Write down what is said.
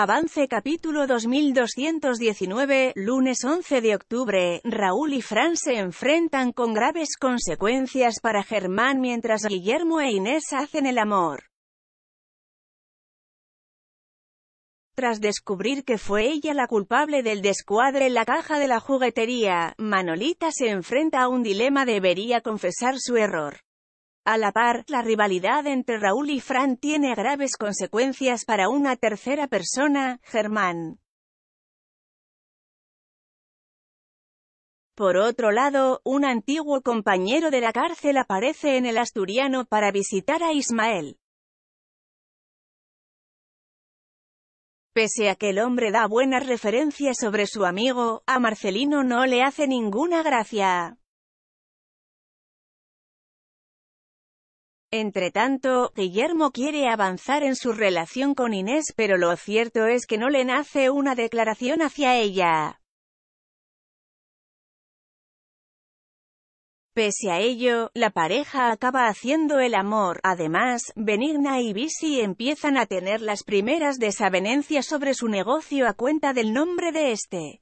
Avance capítulo 2219, lunes 11 de octubre, Raúl y Fran se enfrentan con graves consecuencias para Germán mientras Guillermo e Inés hacen el amor. Tras descubrir que fue ella la culpable del descuadre en la caja de la juguetería, Manolita se enfrenta a un dilema debería confesar su error. A la par, la rivalidad entre Raúl y Fran tiene graves consecuencias para una tercera persona, Germán. Por otro lado, un antiguo compañero de la cárcel aparece en el asturiano para visitar a Ismael. Pese a que el hombre da buenas referencias sobre su amigo, a Marcelino no le hace ninguna gracia. Entretanto, Guillermo quiere avanzar en su relación con Inés, pero lo cierto es que no le nace una declaración hacia ella. Pese a ello, la pareja acaba haciendo el amor. Además, Benigna y Bisi empiezan a tener las primeras desavenencias sobre su negocio a cuenta del nombre de este.